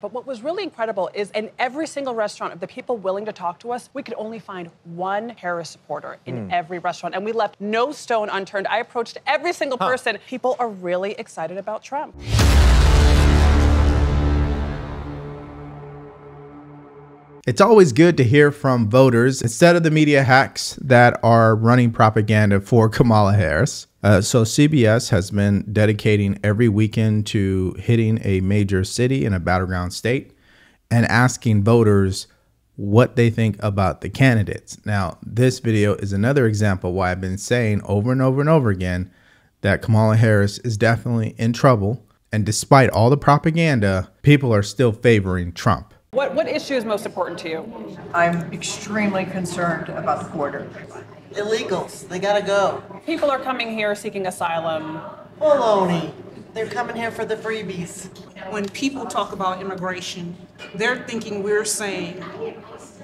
But what was really incredible is in every single restaurant of the people willing to talk to us, we could only find one Harris supporter in mm. every restaurant. And we left no stone unturned. I approached every single huh. person. People are really excited about Trump. It's always good to hear from voters instead of the media hacks that are running propaganda for Kamala Harris. Uh, so CBS has been dedicating every weekend to hitting a major city in a battleground state and asking voters what they think about the candidates. Now, this video is another example why I've been saying over and over and over again that Kamala Harris is definitely in trouble. And despite all the propaganda, people are still favoring Trump. What, what issue is most important to you? I'm extremely concerned about the border. Illegals, they gotta go. People are coming here seeking asylum. Baloney. They're coming here for the freebies. When people talk about immigration, they're thinking we're saying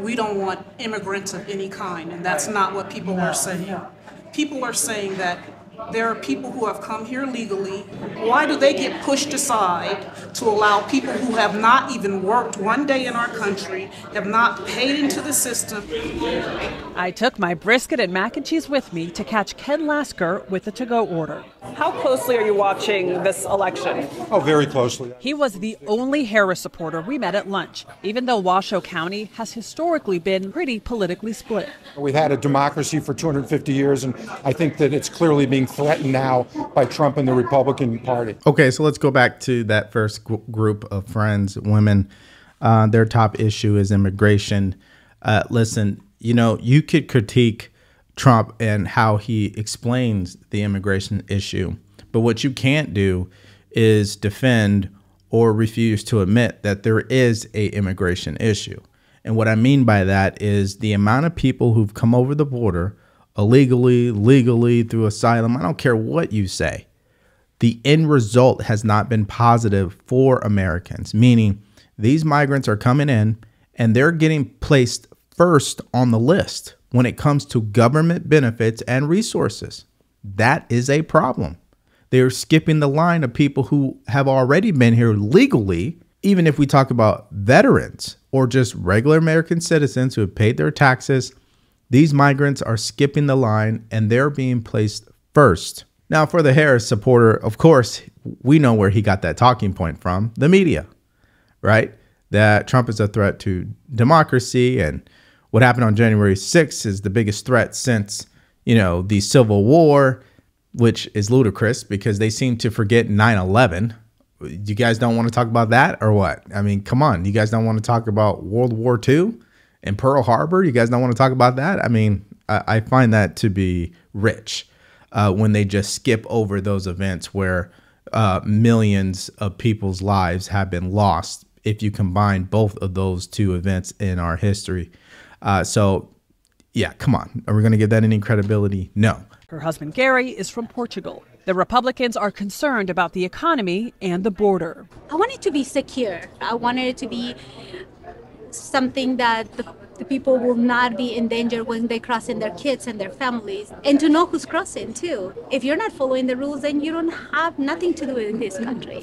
we don't want immigrants of any kind, and that's not what people no, are saying. No. People are saying that there are people who have come here legally. Why do they get pushed aside to allow people who have not even worked one day in our country, have not paid into the system? I took my brisket and mac and cheese with me to catch Ken Lasker with the to go order. How closely are you watching this election? Oh, very closely. He was the only Harris supporter we met at lunch, even though Washoe County has historically been pretty politically split. We've had a democracy for 250 years, and I think that it's clearly being threatened now by Trump and the Republican Party. Okay, so let's go back to that first group of friends, women. Uh, their top issue is immigration. Uh, listen, you know, you could critique Trump and how he explains the immigration issue, but what you can't do is defend or refuse to admit that there is a immigration issue. And what I mean by that is the amount of people who've come over the border illegally, legally, through asylum. I don't care what you say. The end result has not been positive for Americans, meaning these migrants are coming in and they're getting placed first on the list when it comes to government benefits and resources. That is a problem. They're skipping the line of people who have already been here legally, even if we talk about veterans or just regular American citizens who have paid their taxes these migrants are skipping the line and they're being placed first. Now, for the Harris supporter, of course, we know where he got that talking point from the media, right? That Trump is a threat to democracy. And what happened on January 6th is the biggest threat since, you know, the Civil War, which is ludicrous because they seem to forget 9 11. You guys don't want to talk about that or what? I mean, come on. You guys don't want to talk about World War II? and Pearl Harbor. You guys don't want to talk about that? I mean, I, I find that to be rich uh, when they just skip over those events where uh, millions of people's lives have been lost if you combine both of those two events in our history. Uh, so, yeah, come on. Are we going to give that any credibility? No. Her husband, Gary, is from Portugal. The Republicans are concerned about the economy and the border. I want it to be secure. I want it to be something that the, the people will not be in danger when they cross in their kids and their families and to know who's crossing too if you're not following the rules then you don't have nothing to do in this country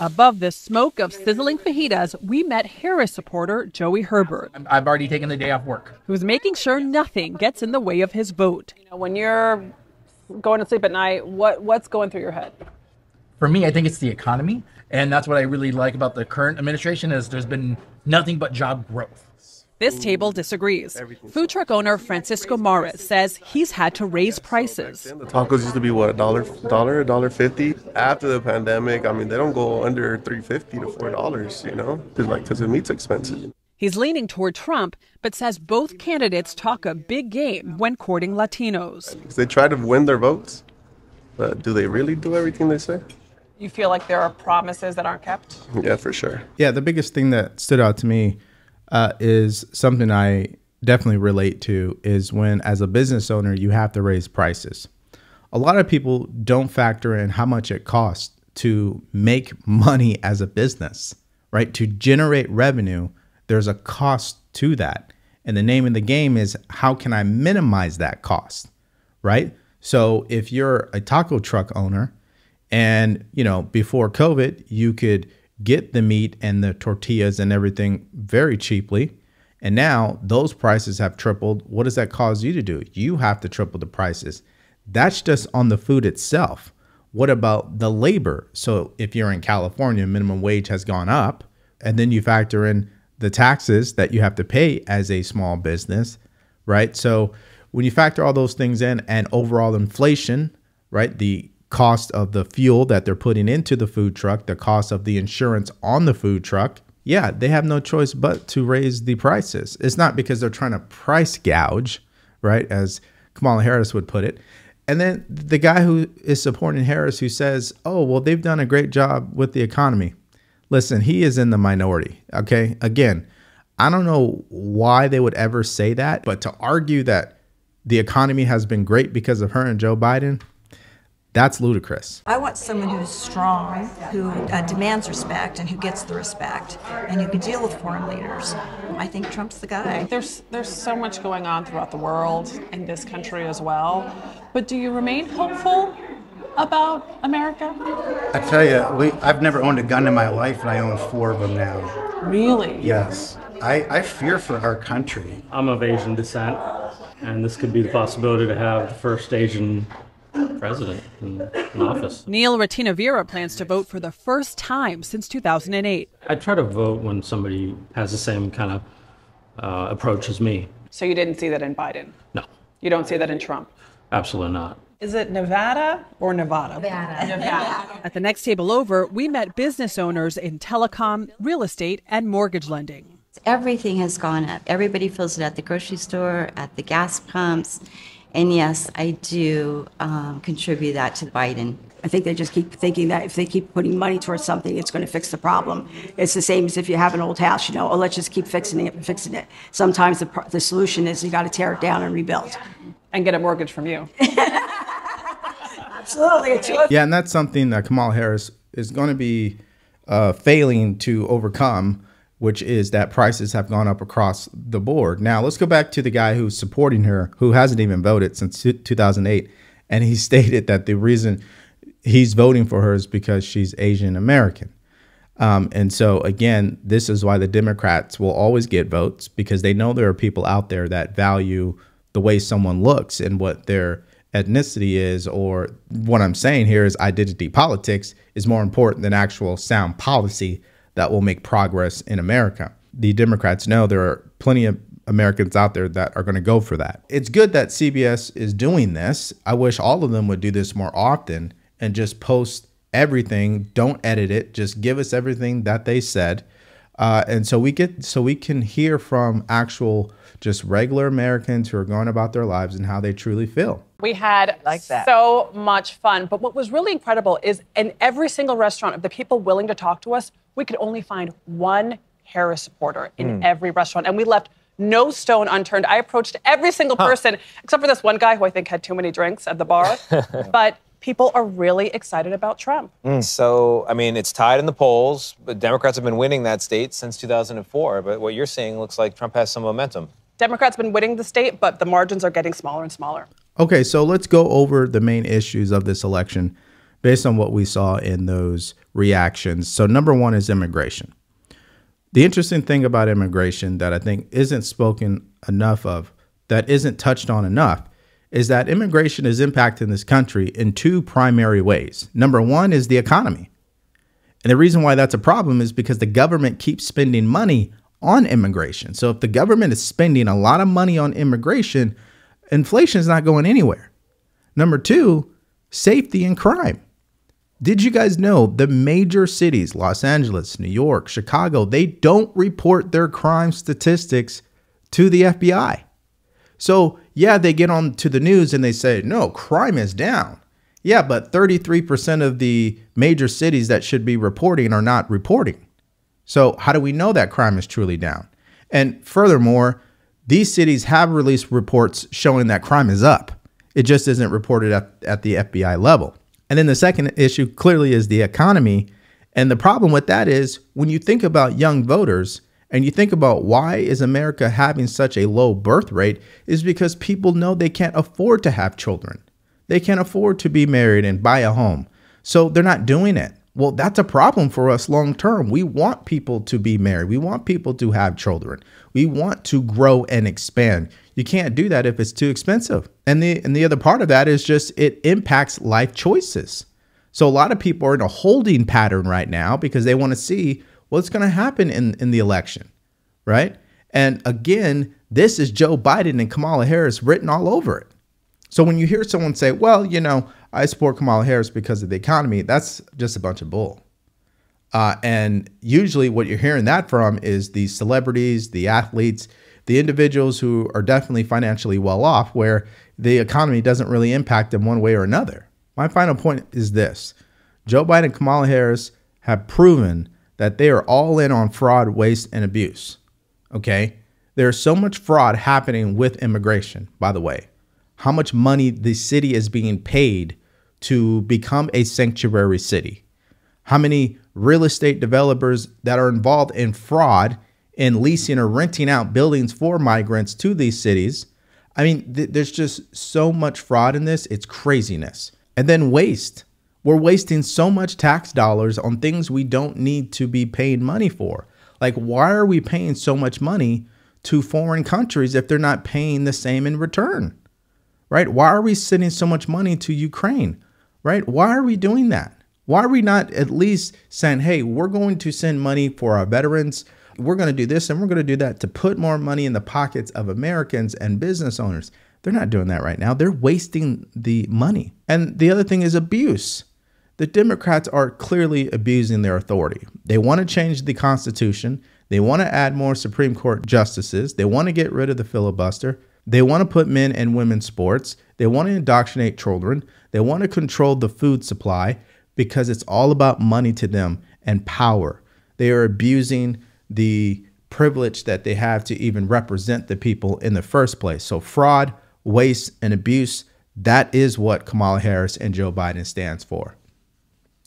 Above the smoke of sizzling fajitas, we met Harris supporter Joey Herbert. I've already taken the day off work. Who's making sure nothing gets in the way of his vote. You know, when you're going to sleep at night, what, what's going through your head? For me, I think it's the economy. And that's what I really like about the current administration is there's been nothing but job growth. This table disagrees. Food truck owner Francisco Mares says he's had to raise prices. The tacos used to be what a dollar, dollar, a dollar fifty. After the pandemic, I mean, they don't go under three fifty to four dollars. You know, Cause like because the meat's expensive. He's leaning toward Trump, but says both candidates talk a big game when courting Latinos. They try to win their votes, but do they really do everything they say? you feel like there are promises that aren't kept? Yeah, for sure. Yeah, the biggest thing that stood out to me uh, is something I definitely relate to is when, as a business owner, you have to raise prices. A lot of people don't factor in how much it costs to make money as a business, right? To generate revenue, there's a cost to that. And the name of the game is how can I minimize that cost, right? So if you're a taco truck owner, and, you know, before COVID, you could get the meat and the tortillas and everything very cheaply. And now those prices have tripled. What does that cause you to do? You have to triple the prices. That's just on the food itself. What about the labor? So if you're in California, minimum wage has gone up, and then you factor in the taxes that you have to pay as a small business, right? So when you factor all those things in and overall inflation, right? The cost of the fuel that they're putting into the food truck, the cost of the insurance on the food truck, yeah, they have no choice but to raise the prices. It's not because they're trying to price gouge, right? As Kamala Harris would put it. And then the guy who is supporting Harris who says, oh, well, they've done a great job with the economy. Listen, he is in the minority. Okay. Again, I don't know why they would ever say that, but to argue that the economy has been great because of her and Joe Biden, that's ludicrous. I want someone who's strong, who uh, demands respect, and who gets the respect, and who can deal with foreign leaders. I think Trump's the guy. There's there's so much going on throughout the world and this country as well. But do you remain hopeful about America? I tell you, we, I've never owned a gun in my life, and I own four of them now. Really? Yes. I, I fear for our country. I'm of Asian descent, and this could be the possibility to have the first Asian president in, in office. Neil Retinavira plans to vote for the first time since 2008. I try to vote when somebody has the same kind of uh, approach as me. So you didn't see that in Biden? No. You don't see that in Trump? Absolutely not. Is it Nevada or Nevada? Nevada. Nevada. At the next table over, we met business owners in telecom, real estate, and mortgage lending. Everything has gone up. Everybody feels it at the grocery store, at the gas pumps. And yes, I do um, contribute that to Biden. I think they just keep thinking that if they keep putting money towards something, it's going to fix the problem. It's the same as if you have an old house, you know, oh, let's just keep fixing it and fixing it. Sometimes the, the solution is you got to tear it down and rebuild. And get a mortgage from you. Absolutely. Yeah, and that's something that Kamal Harris is going to be uh, failing to overcome which is that prices have gone up across the board. Now, let's go back to the guy who's supporting her, who hasn't even voted since 2008. And he stated that the reason he's voting for her is because she's Asian American. Um, and so, again, this is why the Democrats will always get votes because they know there are people out there that value the way someone looks and what their ethnicity is. Or what I'm saying here is identity politics is more important than actual sound policy that will make progress in America. The Democrats know there are plenty of Americans out there that are going to go for that. It's good that CBS is doing this. I wish all of them would do this more often and just post everything. Don't edit it. Just give us everything that they said. Uh, and so we get so we can hear from actual just regular Americans who are going about their lives and how they truly feel. We had like so much fun. But what was really incredible is in every single restaurant of the people willing to talk to us, we could only find one Harris supporter in mm. every restaurant. And we left no stone unturned. I approached every single huh. person, except for this one guy who I think had too many drinks at the bar. but people are really excited about Trump. Mm. So, I mean, it's tied in the polls, but Democrats have been winning that state since 2004. But what you're seeing looks like Trump has some momentum. Democrats have been winning the state, but the margins are getting smaller and smaller. Okay, so let's go over the main issues of this election based on what we saw in those reactions. So, number one is immigration. The interesting thing about immigration that I think isn't spoken enough of, that isn't touched on enough, is that immigration is impacting this country in two primary ways. Number one is the economy. And the reason why that's a problem is because the government keeps spending money on immigration. So if the government is spending a lot of money on immigration, Inflation is not going anywhere. Number two, safety and crime. Did you guys know the major cities, Los Angeles, New York, Chicago, they don't report their crime statistics to the FBI? So, yeah, they get on to the news and they say, no, crime is down. Yeah, but 33% of the major cities that should be reporting are not reporting. So, how do we know that crime is truly down? And furthermore, these cities have released reports showing that crime is up. It just isn't reported at, at the FBI level. And then the second issue clearly is the economy. And the problem with that is when you think about young voters and you think about why is America having such a low birth rate is because people know they can't afford to have children. They can't afford to be married and buy a home. So they're not doing it. Well, that's a problem for us long term. We want people to be married. We want people to have children. We want to grow and expand. You can't do that if it's too expensive. And the and the other part of that is just it impacts life choices. So a lot of people are in a holding pattern right now because they want to see what's going to happen in, in the election, right? And again, this is Joe Biden and Kamala Harris written all over it. So when you hear someone say, well, you know, I support Kamala Harris because of the economy. That's just a bunch of bull. Uh, and usually, what you're hearing that from is the celebrities, the athletes, the individuals who are definitely financially well off, where the economy doesn't really impact them one way or another. My final point is this Joe Biden and Kamala Harris have proven that they are all in on fraud, waste, and abuse. Okay? There's so much fraud happening with immigration, by the way. How much money the city is being paid to become a sanctuary city? How many real estate developers that are involved in fraud in leasing or renting out buildings for migrants to these cities? I mean, th- there's just so much fraud in this, it's craziness. And then waste. We're wasting so much tax dollars on things we don't need to be paying money for. Like, why are we paying so much money to foreign countries if they're not paying the same in return? Right? Why are we sending so much money to Ukraine? right? Why are we doing that? Why are we not at least saying, hey, we're going to send money for our veterans? We're going to do this and we're going to do that to put more money in the pockets of Americans and business owners. They're not doing that right now. They're wasting the money. And the other thing is abuse. The Democrats are clearly abusing their authority. They want to change the Constitution. They want to add more Supreme Court justices. They want to get rid of the filibuster. They want to put men and women sports. They want to indoctrinate children. They want to control the food supply because it's all about money to them and power. They are abusing the privilege that they have to even represent the people in the first place. So fraud, waste, and abuse, that is what Kamala Harris and Joe Biden stands for.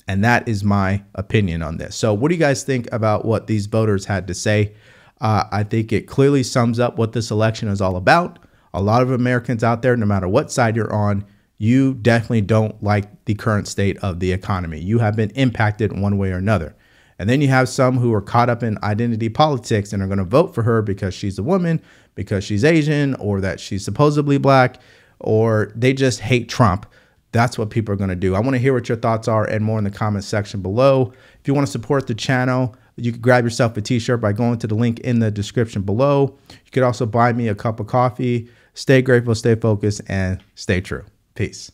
And that is my opinion on this. So what do you guys think about what these voters had to say? Uh, I think it clearly sums up what this election is all about a lot of Americans out there, no matter what side you're on, you definitely don't like the current state of the economy. You have been impacted one way or another. And then you have some who are caught up in identity politics and are going to vote for her because she's a woman, because she's Asian, or that she's supposedly black, or they just hate Trump. That's what people are going to do. I want to hear what your thoughts are and more in the comments section below. If you want to support the channel, you can grab yourself a t shirt by going to the link in the description below. You could also buy me a cup of coffee Stay grateful, stay focused, and stay true. Peace.